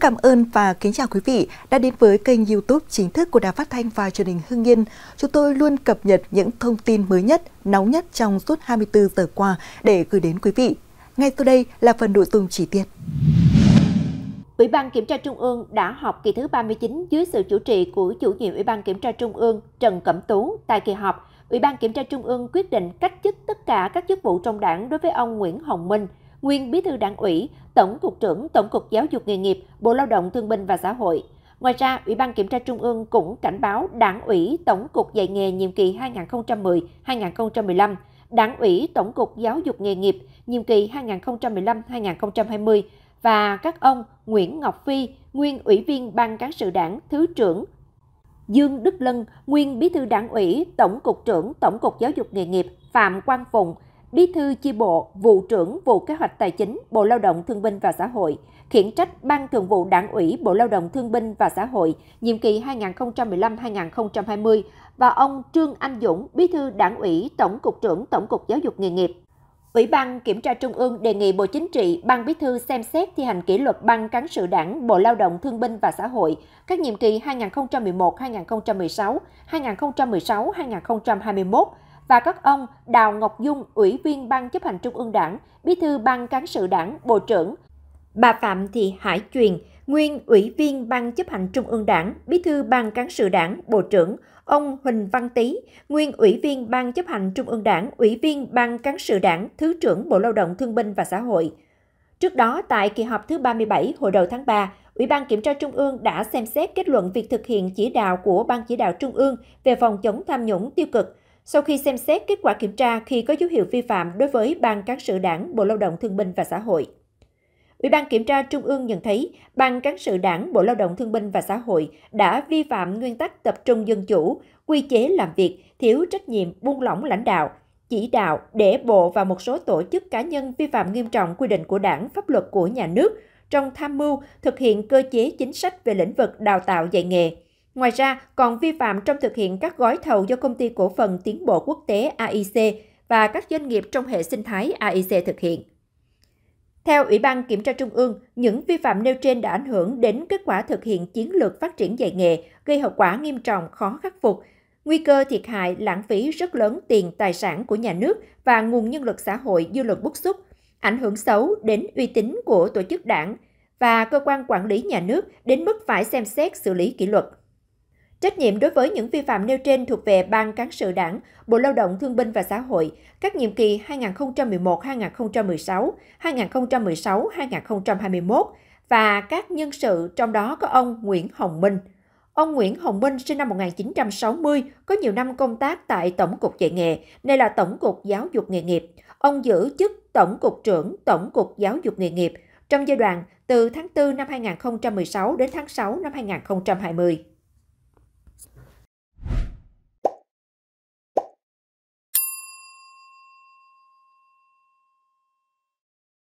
cảm ơn và kính chào quý vị đã đến với kênh YouTube chính thức của Đài Phát thanh và Truyền hình Hưng Yên. Chúng tôi luôn cập nhật những thông tin mới nhất, nóng nhất trong suốt 24 giờ qua để gửi đến quý vị. Ngay sau đây là phần nội dung chi tiết. Ủy ban Kiểm tra Trung ương đã họp kỳ thứ 39 dưới sự chủ trì của chủ nhiệm Ủy ban Kiểm tra Trung ương Trần Cẩm Tú. Tại kỳ họp, Ủy ban Kiểm tra Trung ương quyết định cách chức tất cả các chức vụ trong đảng đối với ông Nguyễn Hồng Minh – nguyên bí thư đảng ủy, tổng cục trưởng Tổng cục Giáo dục nghề nghiệp, Bộ Lao động Thương binh và Xã hội. Ngoài ra, Ủy ban Kiểm tra Trung ương cũng cảnh báo Đảng ủy Tổng cục dạy nghề nhiệm kỳ 2010-2015, Đảng ủy Tổng cục Giáo dục nghề nghiệp nhiệm kỳ 2015-2020 và các ông Nguyễn Ngọc Phi, nguyên Ủy viên Ban cán sự Đảng, Thứ trưởng Dương Đức Lân, nguyên Bí thư Đảng ủy, Tổng cục trưởng Tổng cục Giáo dục nghề nghiệp Phạm Quang Phụng, Bí thư chi bộ, vụ trưởng vụ kế hoạch tài chính, Bộ Lao động Thương binh và Xã hội, khiển trách Ban Thường vụ Đảng ủy Bộ Lao động Thương binh và Xã hội nhiệm kỳ 2015-2020 và ông Trương Anh Dũng, Bí thư Đảng ủy, Tổng cục trưởng Tổng cục Giáo dục nghề nghiệp. Ủy ban Kiểm tra Trung ương đề nghị Bộ Chính trị, Ban Bí thư xem xét thi hành kỷ luật Ban Cán sự Đảng, Bộ Lao động Thương binh và Xã hội các nhiệm kỳ 2011-2016, 2016-2021 và các ông Đào Ngọc Dung, Ủy viên Ban chấp hành Trung ương Đảng, Bí thư Ban cán sự Đảng, Bộ trưởng, bà Phạm Thị Hải Truyền, nguyên Ủy viên Ban chấp hành Trung ương Đảng, Bí thư Ban cán sự Đảng, Bộ trưởng, ông Huỳnh Văn Tý, nguyên Ủy viên Ban chấp hành Trung ương Đảng, Ủy viên Ban cán sự Đảng, Thứ trưởng Bộ Lao động Thương binh và Xã hội. Trước đó, tại kỳ họp thứ 37 hồi đầu tháng 3, Ủy ban Kiểm tra Trung ương đã xem xét kết luận việc thực hiện chỉ đạo của Ban chỉ đạo Trung ương về phòng chống tham nhũng tiêu cực sau khi xem xét kết quả kiểm tra khi có dấu hiệu vi phạm đối với Ban Cán sự Đảng, Bộ Lao động Thương binh và Xã hội. Ủy ban Kiểm tra Trung ương nhận thấy Ban Cán sự Đảng, Bộ Lao động Thương binh và Xã hội đã vi phạm nguyên tắc tập trung dân chủ, quy chế làm việc, thiếu trách nhiệm buông lỏng lãnh đạo, chỉ đạo để bộ và một số tổ chức cá nhân vi phạm nghiêm trọng quy định của đảng, pháp luật của nhà nước trong tham mưu thực hiện cơ chế chính sách về lĩnh vực đào tạo dạy nghề, Ngoài ra, còn vi phạm trong thực hiện các gói thầu do Công ty Cổ phần Tiến bộ Quốc tế AIC và các doanh nghiệp trong hệ sinh thái AIC thực hiện. Theo Ủy ban Kiểm tra Trung ương, những vi phạm nêu trên đã ảnh hưởng đến kết quả thực hiện chiến lược phát triển dạy nghề, gây hậu quả nghiêm trọng khó khắc phục, nguy cơ thiệt hại lãng phí rất lớn tiền tài sản của nhà nước và nguồn nhân lực xã hội dư luận bức xúc, ảnh hưởng xấu đến uy tín của tổ chức đảng và cơ quan quản lý nhà nước đến mức phải xem xét xử lý kỷ luật. Trách nhiệm đối với những vi phạm nêu trên thuộc về Ban Cán sự Đảng, Bộ Lao động Thương binh và Xã hội, các nhiệm kỳ 2011-2016, 2016-2021 và các nhân sự trong đó có ông Nguyễn Hồng Minh. Ông Nguyễn Hồng Minh sinh năm 1960, có nhiều năm công tác tại Tổng cục Dạy nghề, nay là Tổng cục Giáo dục nghề nghiệp. Ông giữ chức Tổng cục trưởng Tổng cục Giáo dục nghề nghiệp trong giai đoạn từ tháng 4 năm 2016 đến tháng 6 năm 2020.